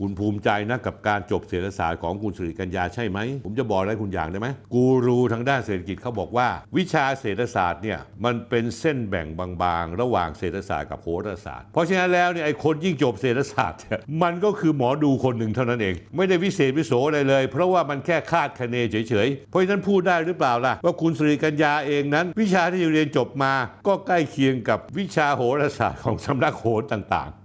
คุณภูมิใจนะกับการจบเศรษฐศาสตร์ของคุณสุริกัญญาใช่ไหมผมจะบอกอะไรคุณอย่างได้ไหมกูรูทางด้านเศรษฐกิจเขาบอกว่า วิชาเศรษฐศาสตร์เนี่ยมันเป็นเส้นแบ่งบางๆ ระหว่างเศรษฐศาสตร์กับโหราศาสตร์ เพราะฉะนั้นแล้วเนี่ยไอ้คนยิ่งจบเศรษฐศาสตร์เนี่ยมันก็คือหมอดูคนหนึ่งเท่านั้นเอง ไม่ได้วิเศษวิโสอะไรเลย เพราะว่ามันแค่คาดคะเนเฉย ๆ เพราะฉะนั้นพูดได้หรือเปล่าล่ะว่าคุณสุริกัญญาเองนั้น วิชาที่เรียนจบมา ก็ใกล้เคียงกับวิชาโหราศาสตร์ของสำนักโหรต่างๆ